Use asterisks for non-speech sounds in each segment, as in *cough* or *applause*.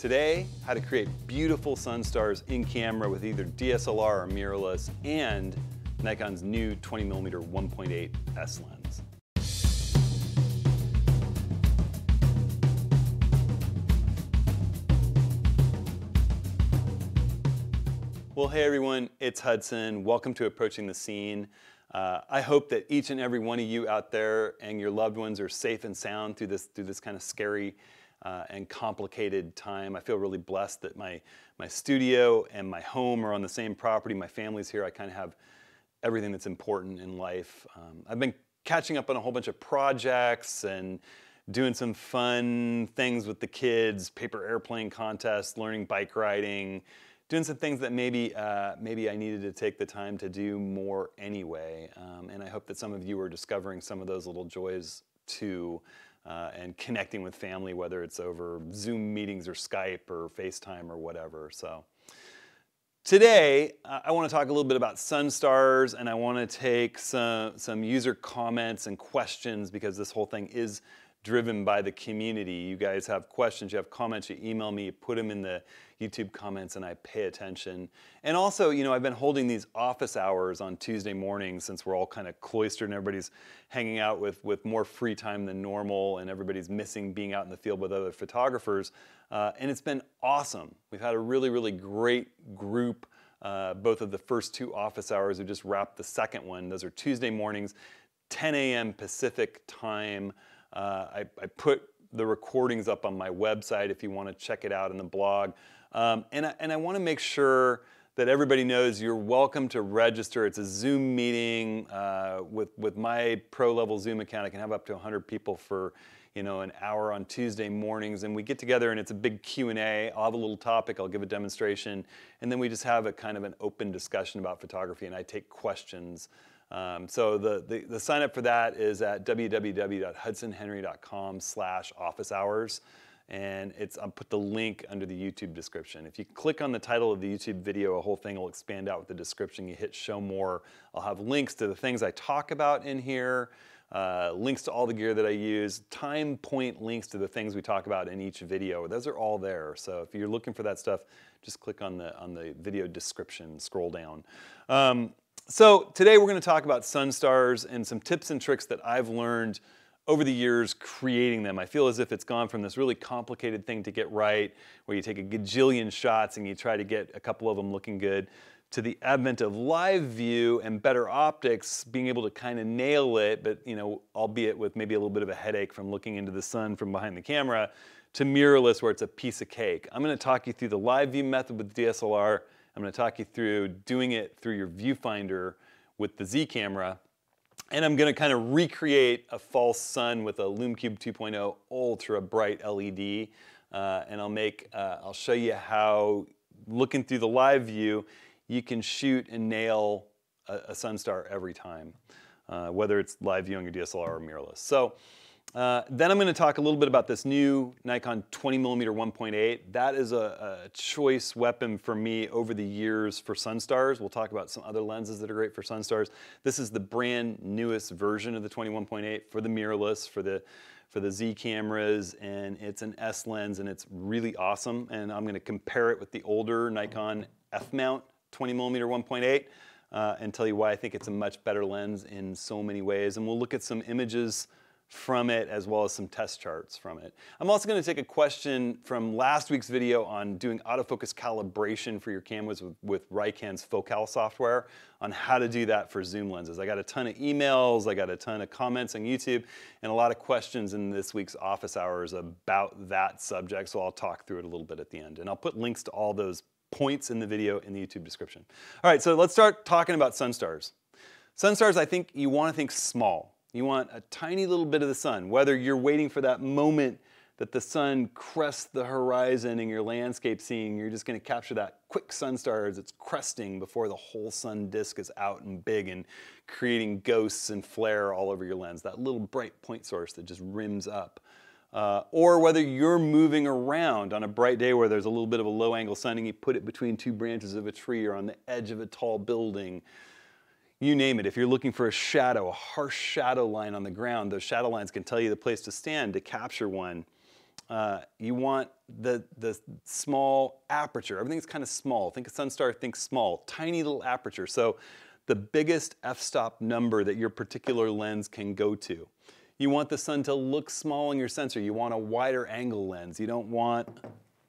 Today, how to create beautiful sun stars in camera with either DSLR or mirrorless and Nikon's new 20 millimeter 1.8 S lens. Well, hey everyone, it's Hudson. Welcome to Approaching the Scene. Uh, I hope that each and every one of you out there and your loved ones are safe and sound through this through this kind of scary uh, and complicated time. I feel really blessed that my, my studio and my home are on the same property. My family's here. I kind of have everything that's important in life. Um, I've been catching up on a whole bunch of projects and doing some fun things with the kids, paper airplane contests, learning bike riding, doing some things that maybe uh, maybe I needed to take the time to do more anyway. Um, and I hope that some of you are discovering some of those little joys too uh, and connecting with family, whether it's over Zoom meetings or Skype or FaceTime or whatever. So today, uh, I want to talk a little bit about SunStars and I want to take some, some user comments and questions because this whole thing is driven by the community. You guys have questions, you have comments, you email me, you put them in the YouTube comments and I pay attention. And also, you know, I've been holding these office hours on Tuesday mornings since we're all kind of cloistered and everybody's hanging out with, with more free time than normal and everybody's missing being out in the field with other photographers. Uh, and it's been awesome. We've had a really, really great group. Uh, both of the first two office hours. We just wrapped the second one. Those are Tuesday mornings, 10 a.m. Pacific time. Uh, I, I, put the recordings up on my website if you want to check it out in the blog. Um, and I, and I want to make sure that everybody knows you're welcome to register. It's a Zoom meeting uh, with, with my pro level Zoom account. I can have up to 100 people for you know, an hour on Tuesday mornings, and we get together and it's a big Q&A. I'll have a little topic, I'll give a demonstration, and then we just have a kind of an open discussion about photography, and I take questions. Um, so the, the, the sign up for that is at www.hudsonhenry.com slash office hours and it's I'll put the link under the YouTube description. If you click on the title of the YouTube video, a whole thing will expand out with the description. You hit show more. I'll have links to the things I talk about in here, uh, links to all the gear that I use, time point links to the things we talk about in each video. Those are all there. So if you're looking for that stuff, just click on the on the video description, scroll down. Um, so today we're going to talk about Sunstars and some tips and tricks that I've learned over the years creating them. I feel as if it's gone from this really complicated thing to get right, where you take a gajillion shots and you try to get a couple of them looking good, to the advent of live view and better optics, being able to kind of nail it, but you know, albeit with maybe a little bit of a headache from looking into the sun from behind the camera, to mirrorless where it's a piece of cake. I'm gonna talk you through the live view method with DSLR. I'm gonna talk you through doing it through your viewfinder with the Z camera and I'm gonna kind of recreate a false sun with a LoomCube 2.0 ultra bright LED. Uh, and I'll make, uh, I'll show you how looking through the live view, you can shoot and nail a, a star every time, uh, whether it's live viewing or DSLR or mirrorless. So uh, then I'm going to talk a little bit about this new Nikon 20 millimeter 1.8. That is a, a, choice weapon for me over the years for Sunstars. We'll talk about some other lenses that are great for Sunstars. This is the brand newest version of the 21.8 for the mirrorless, for the for the Z cameras, and it's an S lens, and it's really awesome. And I'm going to compare it with the older Nikon F mount 20 millimeter 1.8. Uh, and tell you why I think it's a much better lens in so many ways. And we'll look at some images from it as well as some test charts from it. I'm also going to take a question from last week's video on doing autofocus calibration for your cameras with, with Focal software on how to do that for zoom lenses. I got a ton of emails, I got a ton of comments on YouTube, and a lot of questions in this week's office hours about that subject, so I'll talk through it a little bit at the end. And I'll put links to all those points in the video in the YouTube description. All right, so let's start talking about Sunstars. Sunstars, I think you want to think small you want a tiny little bit of the sun, whether you're waiting for that moment that the sun crests the horizon in your landscape scene, you're just gonna capture that quick sun star as it's cresting before the whole sun disk is out and big and creating ghosts and flare all over your lens, that little bright point source that just rims up. Uh, or whether you're moving around on a bright day where there's a little bit of a low angle sun and you put it between two branches of a tree or on the edge of a tall building, you name it. If you're looking for a shadow, a harsh shadow line on the ground, those shadow lines can tell you the place to stand to capture one. Uh, you want the, the small aperture. Everything's kind of small. Think of Sunstar, think small, tiny little aperture. So the biggest f-stop number that your particular lens can go to. You want the sun to look small on your sensor. You want a wider angle lens. You don't want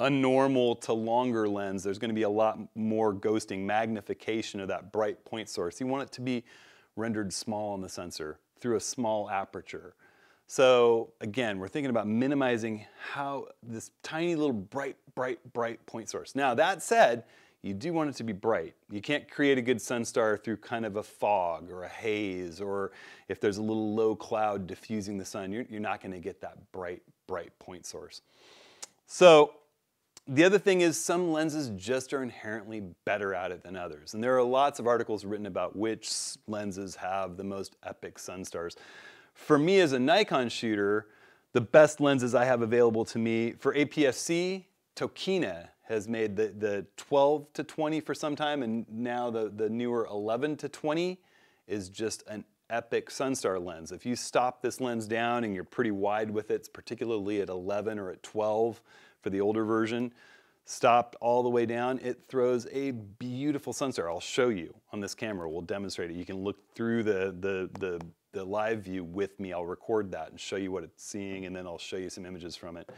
a normal to longer lens, there's gonna be a lot more ghosting, magnification of that bright point source. You want it to be rendered small on the sensor through a small aperture. So again, we're thinking about minimizing how this tiny little bright, bright, bright point source. Now that said, you do want it to be bright. You can't create a good sun star through kind of a fog or a haze or if there's a little low cloud diffusing the sun, you're, you're not gonna get that bright, bright point source. So the other thing is some lenses just are inherently better at it than others. And there are lots of articles written about which lenses have the most epic sunstars. For me as a Nikon shooter, the best lenses I have available to me for APS-C, Tokina has made the, the 12 to 20 for some time, and now the, the newer 11 to 20 is just an epic Sunstar lens. If you stop this lens down and you're pretty wide with it, particularly at 11 or at 12, for the older version, stopped all the way down, it throws a beautiful sunset. I'll show you on this camera. We'll demonstrate it. You can look through the, the, the, the live view with me. I'll record that and show you what it's seeing, and then I'll show you some images from it.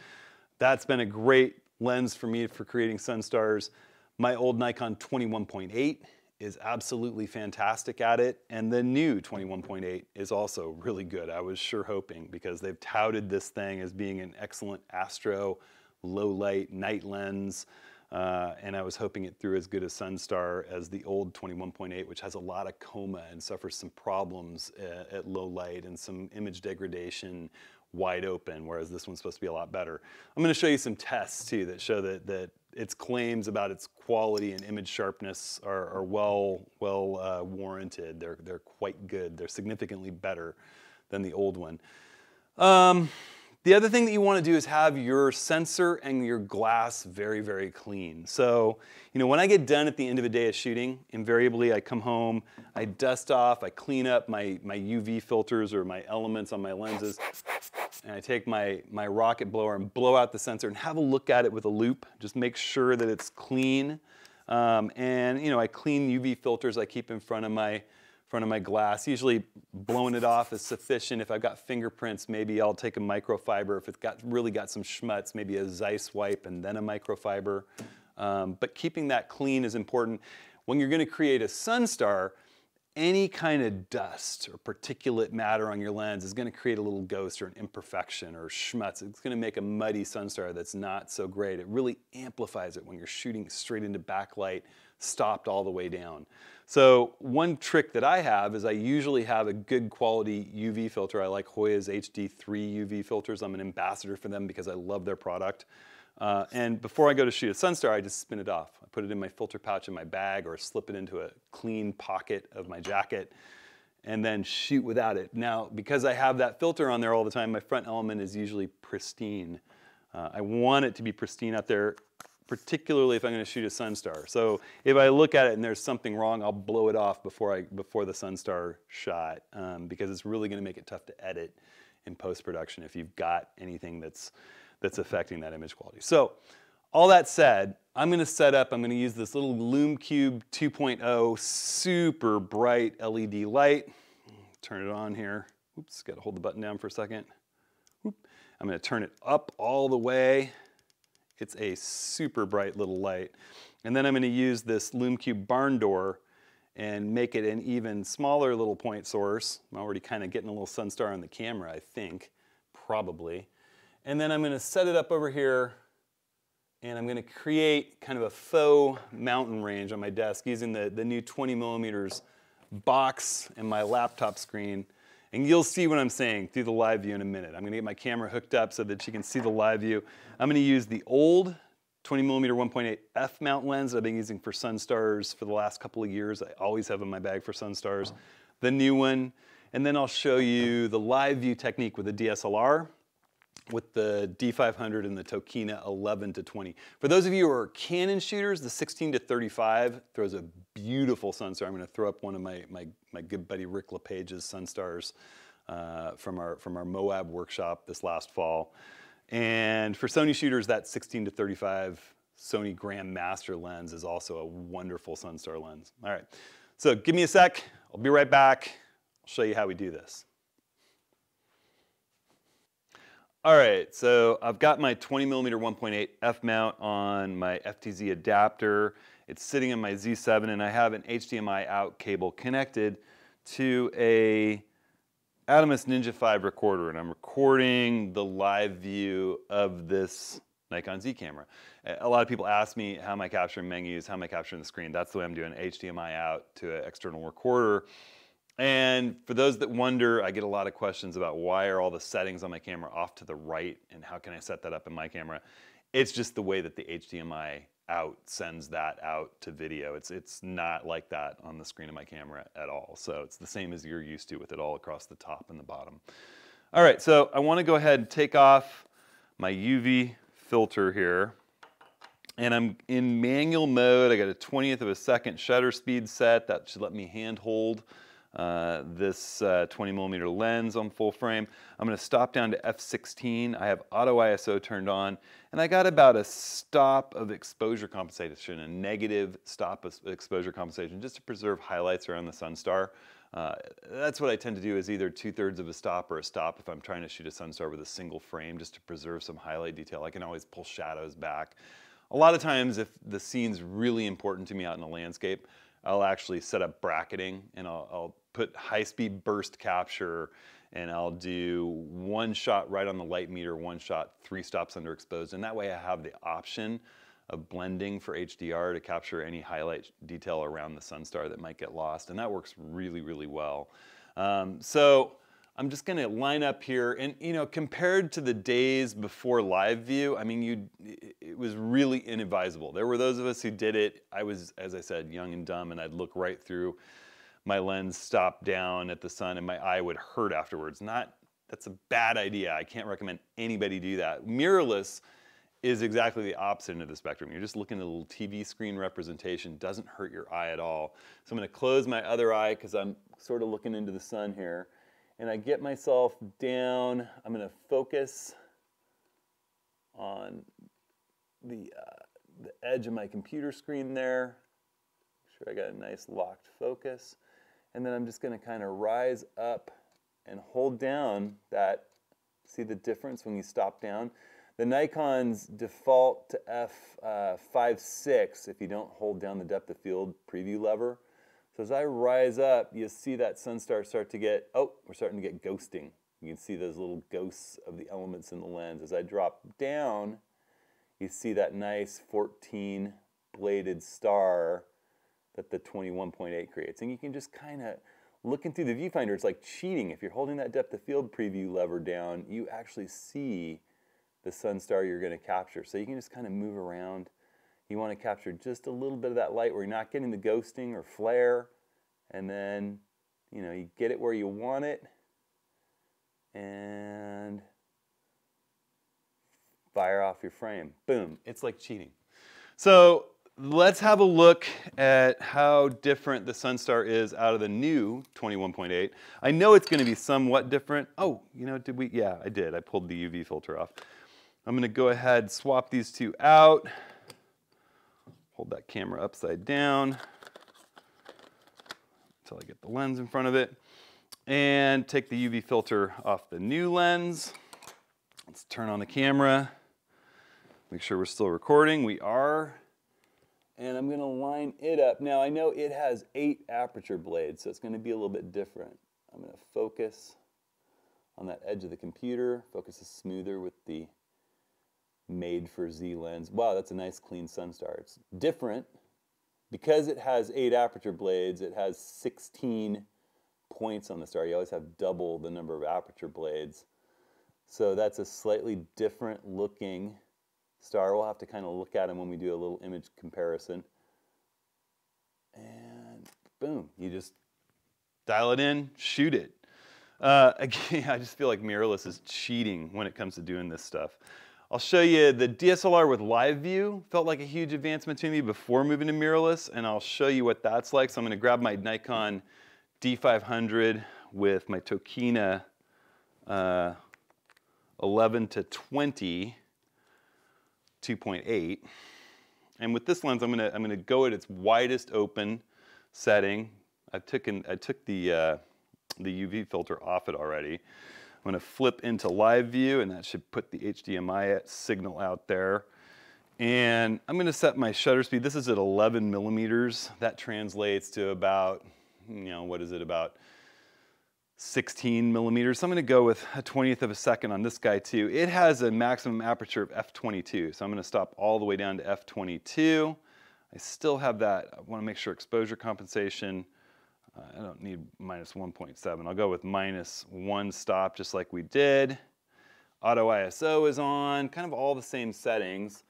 That's been a great lens for me for creating sun stars. My old Nikon 21.8 is absolutely fantastic at it, and the new 21.8 is also really good. I was sure hoping because they've touted this thing as being an excellent astro low light night lens. Uh, and I was hoping it threw as good a Sunstar as the old 21.8, which has a lot of coma and suffers some problems at, uh, at low light and some image degradation wide open, whereas this one's supposed to be a lot better. I'm gonna show you some tests too that show that, that its claims about its quality and image sharpness are, are well, well uh, warranted. They're, they're quite good. They're significantly better than the old one. Um, the other thing that you want to do is have your sensor and your glass very, very clean. So, you know, when I get done at the end of a day of shooting, invariably I come home, I dust off, I clean up my, my UV filters or my elements on my lenses, and I take my, my rocket blower and blow out the sensor and have a look at it with a loop. Just make sure that it's clean. Um, and, you know, I clean UV filters I keep in front of my, front of my glass. Usually blowing it off is sufficient. If I've got fingerprints, maybe I'll take a microfiber. If it's got really got some schmutz, maybe a Zeiss wipe and then a microfiber. Um, but keeping that clean is important. When you're gonna create a sunstar, any kind of dust or particulate matter on your lens is going to create a little ghost or an imperfection or schmutz. It's going to make a muddy sunstar that's not so great. It really amplifies it when you're shooting straight into backlight, stopped all the way down. So one trick that I have is I usually have a good quality UV filter. I like Hoya's HD3 UV filters. I'm an ambassador for them because I love their product. Uh, and before I go to shoot a Sunstar, I just spin it off. I put it in my filter pouch in my bag or slip it into a clean pocket of my jacket and then shoot without it. Now, because I have that filter on there all the time, my front element is usually pristine. Uh, I want it to be pristine out there particularly if I'm going to shoot a sun star. So if I look at it and there's something wrong, I'll blow it off before, I, before the sun star shot um, because it's really going to make it tough to edit in post-production if you've got anything that's, that's affecting that image quality. So all that said, I'm going to set up, I'm going to use this little Loom Cube 2.0 super bright LED light. Turn it on here. Oops, got to hold the button down for a second. I'm going to turn it up all the way it's a super bright little light. And then I'm gonna use this LoomCube barn door and make it an even smaller little point source. I'm already kind of getting a little sunstar on the camera, I think, probably. And then I'm gonna set it up over here and I'm gonna create kind of a faux mountain range on my desk using the, the new 20 millimeters box and my laptop screen. And you'll see what I'm saying through the live view in a minute. I'm going to get my camera hooked up so that you can see the live view. I'm going to use the old 20 millimeter 1.8 f mount lens that I've been using for Sunstars for the last couple of years. I always have in my bag for Sunstars. The new one. And then I'll show you the live view technique with the DSLR with the D500 and the Tokina 11 to 20. For those of you who are Canon shooters, the 16 to 35 throws a beautiful Sunstar. I'm gonna throw up one of my, my, my good buddy Rick LePage's Sunstars uh, from, our, from our Moab workshop this last fall. And for Sony shooters, that 16 to 35 Sony Grandmaster lens is also a wonderful Sunstar lens. All right, so give me a sec. I'll be right back. I'll show you how we do this. All right, so I've got my 20 millimeter 1.8 F mount on my FTZ adapter. It's sitting on my Z7 and I have an HDMI out cable connected to a Atomos Ninja 5 recorder and I'm recording the live view of this Nikon Z camera. A lot of people ask me how am I capturing menus, how am I capturing the screen. That's the way I'm doing HDMI out to an external recorder. And for those that wonder, I get a lot of questions about why are all the settings on my camera off to the right and how can I set that up in my camera? It's just the way that the HDMI out sends that out to video. It's, it's not like that on the screen of my camera at all. So it's the same as you're used to with it all across the top and the bottom. All right, so I wanna go ahead and take off my UV filter here. And I'm in manual mode. I got a 20th of a second shutter speed set. That should let me handhold hold uh, this uh, 20 millimeter lens on full frame. I'm gonna stop down to f16. I have auto ISO turned on and I got about a stop of exposure compensation, a negative stop of exposure compensation just to preserve highlights around the sun Uh, that's what I tend to do is either two thirds of a stop or a stop if I'm trying to shoot a sun star with a single frame just to preserve some highlight detail. I can always pull shadows back. A lot of times if the scene's really important to me out in a landscape, I'll actually set up bracketing and I'll, I'll put high speed burst capture and I'll do one shot right on the light meter, one shot, three stops underexposed. And that way I have the option of blending for HDR to capture any highlight detail around the sun star that might get lost. And that works really, really well. Um, so I'm just gonna line up here and you know, compared to the days before live view, I mean, you, it was really inadvisable. There were those of us who did it. I was, as I said, young and dumb and I'd look right through my lens stopped down at the sun and my eye would hurt afterwards. Not, that's a bad idea. I can't recommend anybody do that. Mirrorless is exactly the opposite end of the spectrum. You're just looking at a little TV screen representation, doesn't hurt your eye at all. So I'm gonna close my other eye because I'm sort of looking into the sun here. And I get myself down, I'm gonna focus on the, uh, the edge of my computer screen there. Make sure I got a nice locked focus and then I'm just going to kind of rise up and hold down that, see the difference when you stop down? The Nikon's default to f5.6 uh, if you don't hold down the depth of field preview lever. So as I rise up, you see that sunstar start to get, oh, we're starting to get ghosting. You can see those little ghosts of the elements in the lens. As I drop down, you see that nice 14 bladed star that the 21.8 creates. And you can just kind of, looking through the viewfinder, it's like cheating. If you're holding that depth of field preview lever down, you actually see the sun star you're going to capture. So you can just kind of move around. You want to capture just a little bit of that light where you're not getting the ghosting or flare. And then, you know, you get it where you want it. And fire off your frame. Boom. It's like cheating. So let's have a look at how different the Sunstar is out of the new 21.8. I know it's gonna be somewhat different. Oh, you know, did we, yeah, I did. I pulled the UV filter off. I'm gonna go ahead, swap these two out. Hold that camera upside down until I get the lens in front of it. And take the UV filter off the new lens. Let's turn on the camera. Make sure we're still recording. We are and I'm going to line it up. Now I know it has eight aperture blades, so it's going to be a little bit different. I'm going to focus on that edge of the computer. Focus is smoother with the made for Z lens. Wow, that's a nice clean sun star. It's different. Because it has eight aperture blades, it has 16 points on the star. You always have double the number of aperture blades. So that's a slightly different looking star. We'll have to kind of look at them when we do a little image comparison. And boom, you just dial it in, shoot it. Uh, *laughs* again, I just feel like mirrorless is cheating when it comes to doing this stuff. I'll show you the DSLR with live view. Felt like a huge advancement to me before moving to mirrorless, and I'll show you what that's like. So I'm gonna grab my Nikon D500 with my Tokina uh, 11 to 20. 2.8. And with this lens, I'm gonna, I'm gonna go at its widest open setting. I took, in, I took the, uh, the UV filter off it already. I'm gonna flip into live view and that should put the HDMI signal out there. And I'm gonna set my shutter speed. This is at 11 millimeters. That translates to about, you know, what is it, about 16 millimeters. So I'm gonna go with a 20th of a second on this guy too. It has a maximum aperture of f22, so I'm gonna stop all the way down to f22. I still have that, I wanna make sure exposure compensation, uh, I don't need minus 1.7. I'll go with minus one stop just like we did. Auto ISO is on, kind of all the same settings.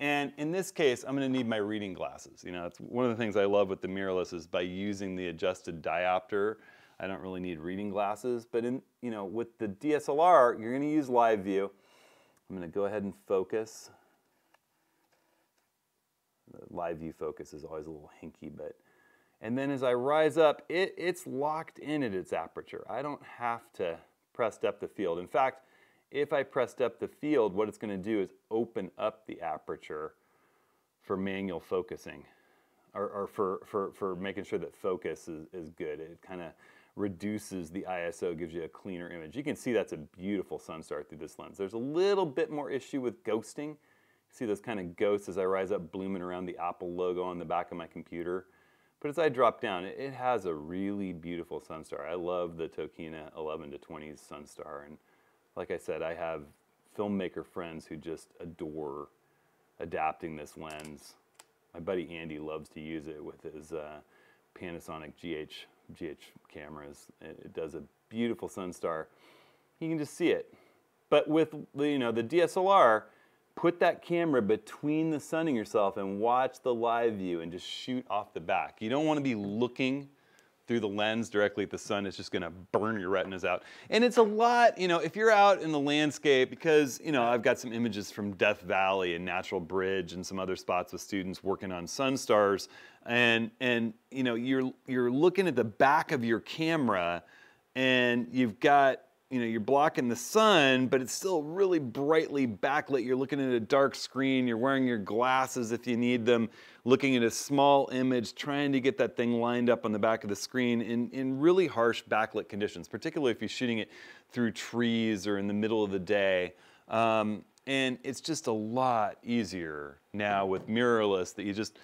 And in this case, I'm gonna need my reading glasses. You know, it's one of the things I love with the mirrorless is by using the adjusted diopter, I don't really need reading glasses. But in, you know, with the DSLR, you're gonna use live view. I'm gonna go ahead and focus. The live view focus is always a little hinky, but, and then as I rise up, it, it's locked in at its aperture. I don't have to press up the field. In fact, if I press up the field, what it's gonna do is open up the aperture for manual focusing or, or for, for, for making sure that focus is, is good. It kind of reduces the ISO, gives you a cleaner image. You can see that's a beautiful sunstart through this lens. There's a little bit more issue with ghosting. See those kind of ghosts as I rise up blooming around the Apple logo on the back of my computer. But as I drop down, it has a really beautiful sunstar. I love the Tokina 11 to 20 sunstar. And like I said, I have filmmaker friends who just adore adapting this lens. My buddy Andy loves to use it with his uh, Panasonic GH cameras. It, does a beautiful Sunstar. You can just see it. But with you know the DSLR, put that camera between the sun and yourself and watch the live view and just shoot off the back. You don't want to be looking through the lens directly at the sun, it's just gonna burn your retinas out. And it's a lot, you know, if you're out in the landscape, because, you know, I've got some images from Death Valley and Natural Bridge and some other spots with students working on sun stars, and, and you know, you're, you're looking at the back of your camera and you've got you know, you're blocking the sun, but it's still really brightly backlit. You're looking at a dark screen, you're wearing your glasses if you need them, looking at a small image, trying to get that thing lined up on the back of the screen in, in really harsh backlit conditions, particularly if you're shooting it through trees or in the middle of the day. Um, and it's just a lot easier now with mirrorless that you just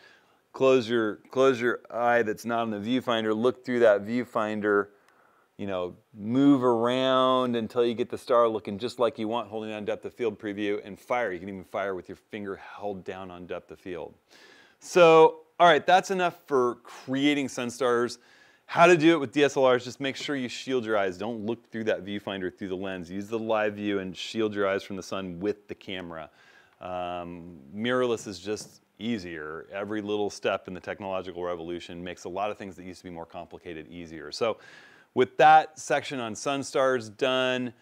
close your, close your eye that's not in the viewfinder, look through that viewfinder, you know, move around until you get the star looking just like you want, holding on depth of field preview, and fire. You can even fire with your finger held down on depth of field. So, all right, that's enough for creating sun stars. How to do it with DSLRs, just make sure you shield your eyes. Don't look through that viewfinder through the lens. Use the live view and shield your eyes from the sun with the camera. Um, mirrorless is just easier. Every little step in the technological revolution makes a lot of things that used to be more complicated easier. So with that section on Sunstars done,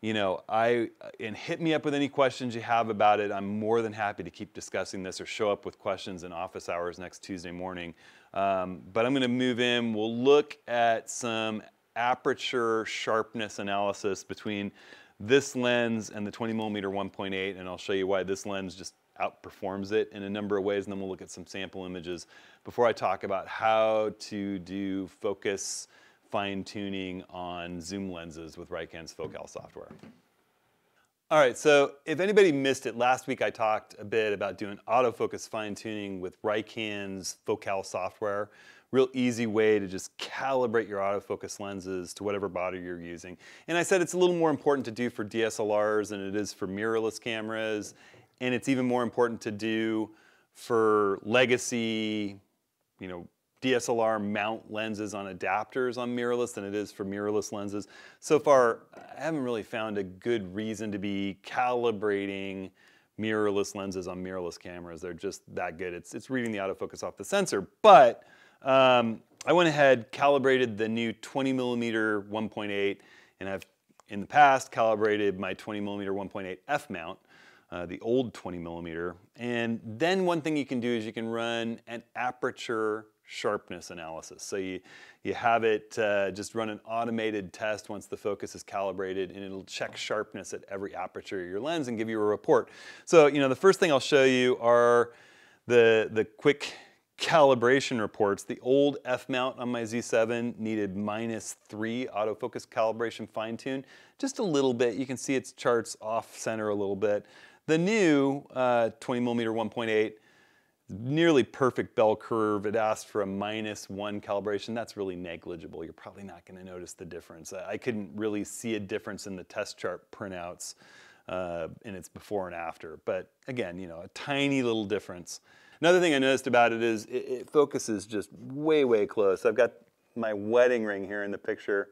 you know, I and hit me up with any questions you have about it. I'm more than happy to keep discussing this or show up with questions in office hours next Tuesday morning. Um, but I'm going to move in. We'll look at some aperture sharpness analysis between this lens and the 20 millimeter 1.8, and I'll show you why this lens just outperforms it in a number of ways, and then we'll look at some sample images before I talk about how to do focus fine tuning on zoom lenses with Rikan's mm-hmm. focal software. All right, so if anybody missed it, last week I talked a bit about doing autofocus fine tuning with Rikan's focal software. Real easy way to just calibrate your autofocus lenses to whatever body you're using. And I said it's a little more important to do for DSLRs than it is for mirrorless cameras. And it's even more important to do for legacy, you know, DSLR mount lenses on adapters on mirrorless than it is for mirrorless lenses. So far, I haven't really found a good reason to be calibrating mirrorless lenses on mirrorless cameras. They're just that good. It's, it's reading the autofocus off the sensor, but um, I went ahead, calibrated the new 20 millimeter 1.8, and I've in the past calibrated my 20 millimeter 1.8 F mount, uh, the old 20 millimeter. And then one thing you can do is you can run an aperture sharpness analysis. So you, you have it uh, just run an automated test once the focus is calibrated and it'll check sharpness at every aperture of your lens and give you a report. So, you know, the first thing I'll show you are the, the quick calibration reports. The old F-mount on my Z7 needed minus three autofocus calibration fine tune, just a little bit. You can see its charts off center a little bit. The new uh, 20 millimeter 1.8 nearly perfect bell curve. It asked for a minus one calibration. That's really negligible. You're probably not going to notice the difference. I couldn't really see a difference in the test chart printouts uh, in its before and after. But again, you know, a tiny little difference. Another thing I noticed about it is it, it focuses just way, way close. I've got my wedding ring here in the picture,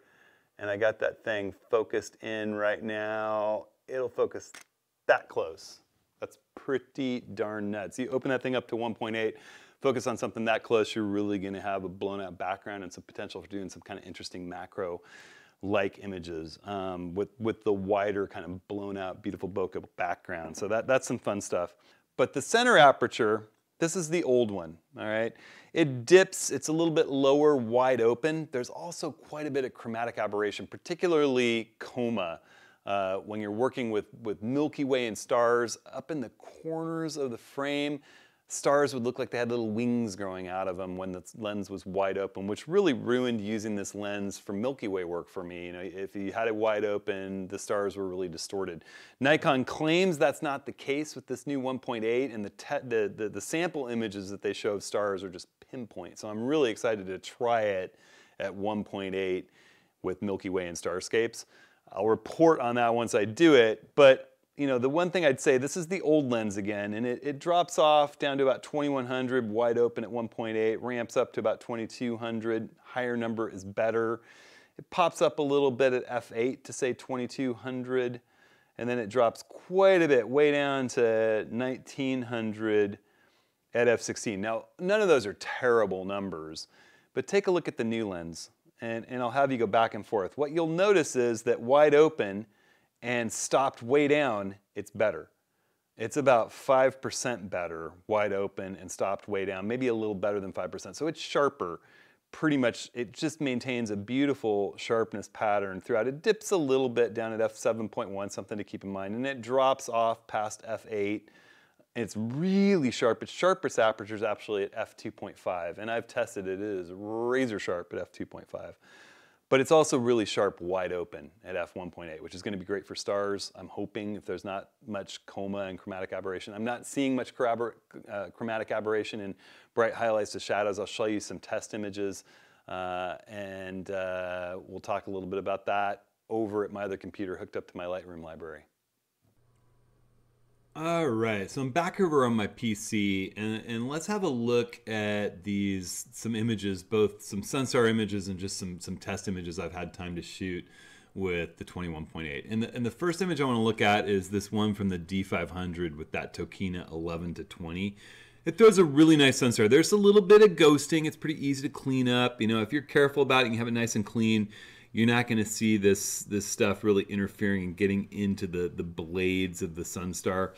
and I got that thing focused in right now. It'll focus that close. That's pretty darn nuts. You open that thing up to 1.8, focus on something that close, you're really gonna have a blown out background and some potential for doing some kind of interesting macro like images um, with, with the wider kind of blown out, beautiful bokeh background. So that, that's some fun stuff. But the center aperture, this is the old one, all right? It dips, it's a little bit lower, wide open. There's also quite a bit of chromatic aberration, particularly coma. Uh, when you're working with, with Milky Way and stars, up in the corners of the frame, stars would look like they had little wings growing out of them when the lens was wide open, which really ruined using this lens for Milky Way work for me. You know, if you had it wide open, the stars were really distorted. Nikon claims that's not the case with this new 1.8, and the, the, the, the sample images that they show of stars are just pinpoint. So I'm really excited to try it at 1.8 with Milky Way and starscapes. I'll report on that once I do it. But you know, the one thing I'd say, this is the old lens again, and it, it drops off down to about 2100, wide open at 1.8, ramps up to about 2200, higher number is better. It pops up a little bit at f8 to say 2200, and then it drops quite a bit, way down to 1900 at f16. Now, none of those are terrible numbers, but take a look at the new lens and, and I'll have you go back and forth. What you'll notice is that wide open and stopped way down, it's better. It's about 5% better wide open and stopped way down, maybe a little better than 5%. So it's sharper. Pretty much, it just maintains a beautiful sharpness pattern throughout. It dips a little bit down at f7.1, something to keep in mind, and it drops off past f8 and it's really sharp. Its sharpest aperture is actually at f2.5, and I've tested it. It is razor sharp at f2.5. But it's also really sharp wide open at f1.8, which is gonna be great for stars. I'm hoping if there's not much coma and chromatic aberration. I'm not seeing much uh, chromatic aberration in bright highlights to shadows. I'll show you some test images, uh, and uh, we'll talk a little bit about that over at my other computer hooked up to my Lightroom library. All right, so I'm back over on my PC, and, and let's have a look at these some images, both some Sensor images and just some some test images I've had time to shoot with the 21.8. And the, and the first image I want to look at is this one from the D500 with that Tokina 11 to 20. It throws a really nice sensor. There's a little bit of ghosting. It's pretty easy to clean up. You know, if you're careful about it, you have it nice and clean you're not going to see this this stuff really interfering and getting into the the blades of the Sunstar.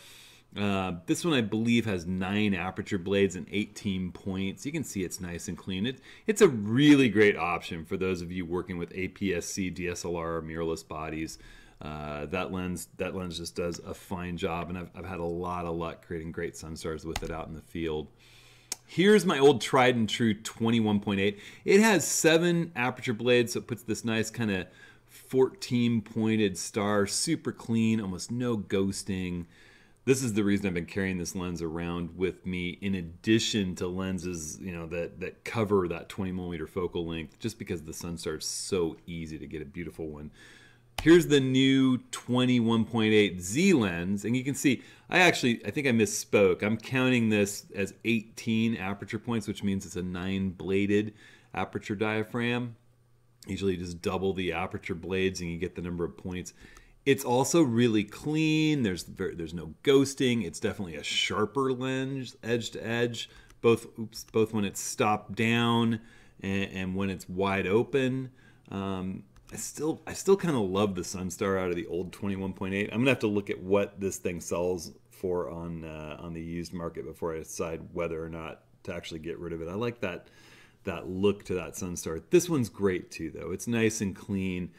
Uh, this one I believe has nine aperture blades and 18 points. You can see it's nice and clean. It, it's a really great option for those of you working with APS-C DSLR mirrorless bodies. Uh, that lens that lens just does a fine job, and I've, I've had a lot of luck creating great sunstars with it out in the field. Here's my old tried and true 21.8. It has seven aperture blades, so it puts this nice kind of 14 pointed star, super clean, almost no ghosting. This is the reason I've been carrying this lens around with me in addition to lenses, you know, that, that cover that 20 millimeter focal length, just because the sun starts so easy to get a beautiful one. Here's the new 21.8Z lens, and you can see, I actually, I think I misspoke. I'm counting this as 18 aperture points, which means it's a nine bladed aperture diaphragm. Usually you just double the aperture blades and you get the number of points. It's also really clean. There's there's no ghosting. It's definitely a sharper lens, edge to edge, both oops, both when it's stopped down and, and when it's wide open. Um, I still I still kind of love the Sunstar out of the old 21.8. I'm gonna have to look at what this thing sells for on uh, on the used market before I decide whether or not to actually get rid of it. I like that that look to that Sunstar. This one's great too, though. It's nice and clean,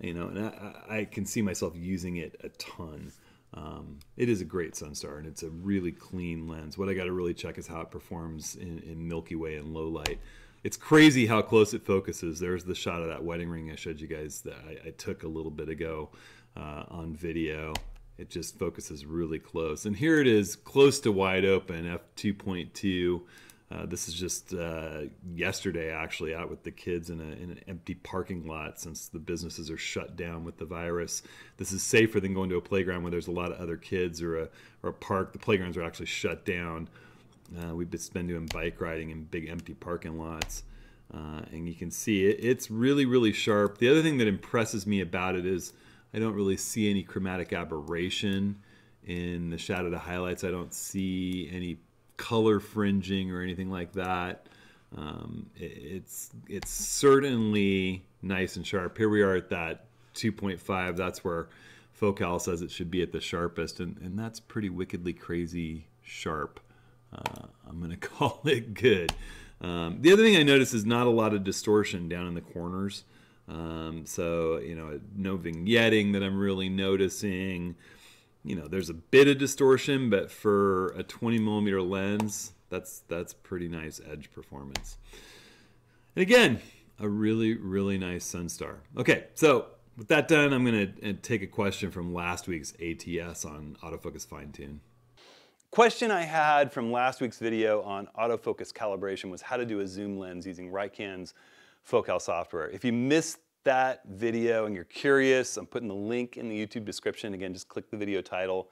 you know, and I, I can see myself using it a ton. Um, it is a great Sunstar, and it's a really clean lens. What I got to really check is how it performs in, in Milky Way and low light it's crazy how close it focuses. There's the shot of that wedding ring I showed you guys that I, I took a little bit ago uh, on video. It just focuses really close. And here it is close to wide open, f2.2. Uh, this is just uh, yesterday, actually, out with the kids in, a, in an empty parking lot since the businesses are shut down with the virus. This is safer than going to a playground where there's a lot of other kids or a, or a park. The playgrounds are actually shut down. Uh, we've been doing bike riding in big empty parking lots. Uh, and you can see it, it's really, really sharp. The other thing that impresses me about it is I don't really see any chromatic aberration in the shadow to highlights. I don't see any color fringing or anything like that. Um, it, it's, it's certainly nice and sharp. Here we are at that 2.5. That's where Focal says it should be at the sharpest. And, and that's pretty wickedly crazy sharp. Uh, I'm going *laughs* to call it good. Um, the other thing I notice is not a lot of distortion down in the corners. Um, so, you know, no vignetting that I'm really noticing. You know, there's a bit of distortion, but for a 20 millimeter lens, that's, that's pretty nice edge performance. And again, a really, really nice Sunstar. Okay, so with that done, I'm going to uh, take a question from last week's ATS on autofocus fine tune. Question I had from last week's video on autofocus calibration was how to do a zoom lens using Rican's focal software. If you missed that video and you're curious, I'm putting the link in the YouTube description. Again, just click the video title,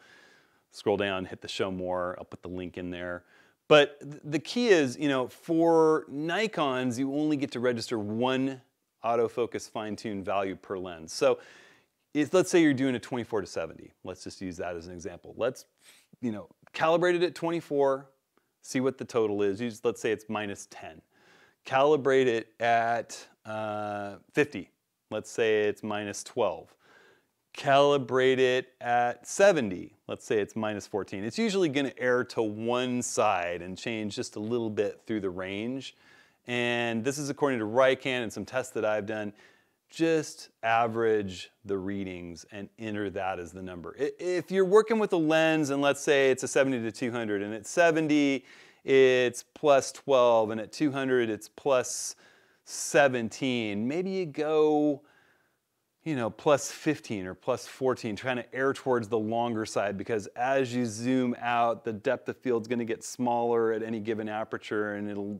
scroll down, hit the show more. I'll put the link in there. But the key is, you know, for Nikons, you only get to register one autofocus fine-tune value per lens. So if, let's say you're doing a 24 to 70. Let's just use that as an example. Let's, you know, Calibrate it at 24, see what the total is. Use, let's say it's minus 10. Calibrate it at uh, 50. Let's say it's minus 12. Calibrate it at 70. Let's say it's minus 14. It's usually going to err to one side and change just a little bit through the range. And this is according to Rican and some tests that I've done just average the readings and enter that as the number. If you're working with a lens and let's say it's a 70 to 200 and at 70 it's plus 12 and at 200 it's plus 17, maybe you go you know, plus 15 or plus 14, trying to err towards the longer side because as you zoom out, the depth of field's gonna get smaller at any given aperture and it'll,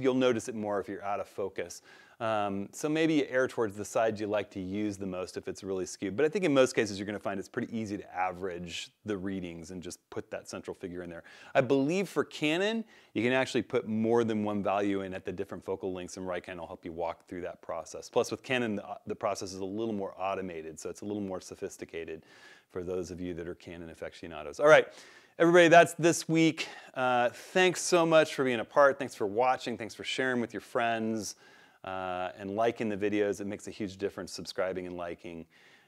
you'll notice it more if you're out of focus. Um, so maybe err towards the side you like to use the most if it's really skewed. But I think in most cases you're going to find it's pretty easy to average the readings and just put that central figure in there. I believe for Canon, you can actually put more than one value in at the different focal lengths and Riken will help you walk through that process. Plus with Canon, the, the process is a little more automated, so it's a little more sophisticated for those of you that are Canon aficionados. All right. Everybody, that's this week. Uh, thanks so much for being a part. Thanks for watching. Thanks for sharing with your friends uh, and liking the videos. It makes a huge difference subscribing and liking.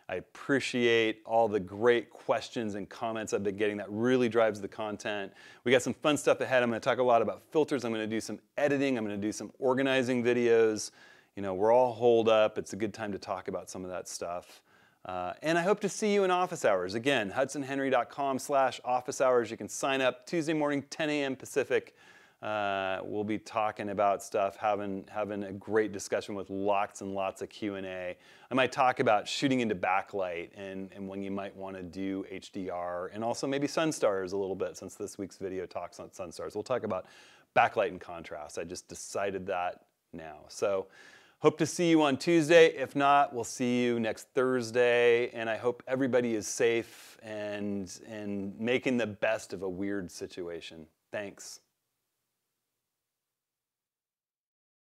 I appreciate all the great questions and comments I've been getting. That really drives the content. We got some fun stuff ahead. I'm going to talk a lot about filters. I'm going to do some editing. I'm going to do some organizing videos. You know, we're all holed up. It's a good time to talk about some of that stuff. Uh, and I hope to see you in office hours. Again, hudsonhenry.com slash office hours. You can sign up Tuesday morning, 10 a.m. Pacific. Uh, we'll be talking about stuff, having having a great discussion with lots and lots of Q and A. I might talk about shooting into backlight and and when you might want to do HDR, and also maybe sunstars a little bit, since this week's video talks on sunstars. We'll talk about backlight and contrast. I just decided that now. So. Hope to see you on Tuesday. If not, we'll see you next Thursday. And I hope everybody is safe and, and making the best of a weird situation. Thanks.